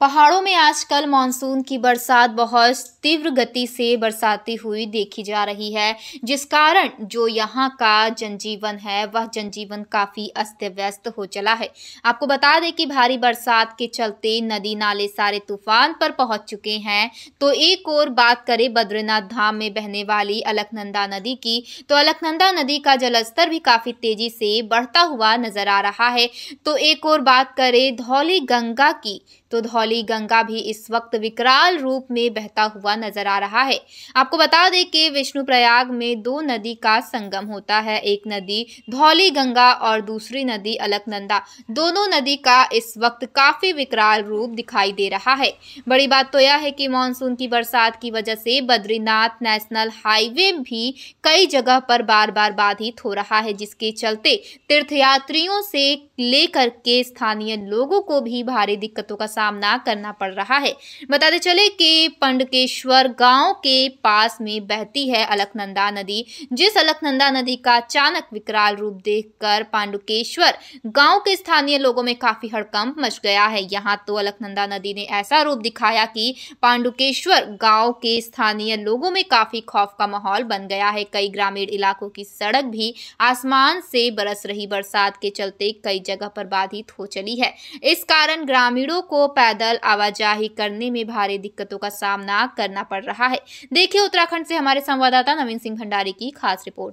पहाड़ों में आजकल मानसून की बरसात बहुत तीव्र गति से बरसाती हुई देखी जा रही है जिस कारण जो यहाँ का जनजीवन है वह जनजीवन काफ़ी अस्त व्यस्त हो चला है आपको बता दें कि भारी बरसात के चलते नदी नाले सारे तूफान पर पहुंच चुके हैं तो एक और बात करें बद्रीनाथ धाम में बहने वाली अलकनंदा नदी की तो अलकनंदा नदी का जलस्तर भी काफ़ी तेज़ी से बढ़ता हुआ नजर आ रहा है तो एक और बात करें धौली गंगा की तो धौली धौली गंगा भी इस वक्त विकराल रूप में बहता हुआ नजर आ रहा है आपको बता दें कि विष्णुप्रयाग में दो नदी का संगम होता है एक नदी धौली गंगा और दूसरी नदी अलकनंदा दोनों नदी का इस वक्त काफी विकराल रूप दिखाई दे रहा है बड़ी बात तो यह है कि मानसून की बरसात की वजह से बद्रीनाथ नेशनल हाईवे भी कई जगह पर बार बार बाधित हो रहा है जिसके चलते तीर्थयात्रियों से लेकर के स्थानीय लोगों को भी भारी दिक्कतों का सामना सामना करना पड़ रहा है बताते चले कि पंडकेश्वर गांव के पास में बहती है अलकनंदा नदी जिस अलकनंदा नदी का अचानक विकराल रूप देखकर पांडुकेश्वर गांव के स्थानीय लोगों में काफी हड़कंप मच गया है यहाँ तो अलकनंदा नदी ने ऐसा रूप दिखाया कि पांडुकेश्वर गांव के स्थानीय लोगों में काफी खौफ का माहौल बन गया है कई ग्रामीण इलाकों की सड़क भी आसमान से बरस रही बरसात के चलते कई जगह पर बाधित हो चली है इस कारण ग्रामीणों को पैदल पैदल आवाजाही करने में भारी दिक्कतों का सामना करना पड़ रहा है देखिए उत्तराखंड से हमारे संवाददाता नवीन सिंह भंडारी की खास रिपोर्ट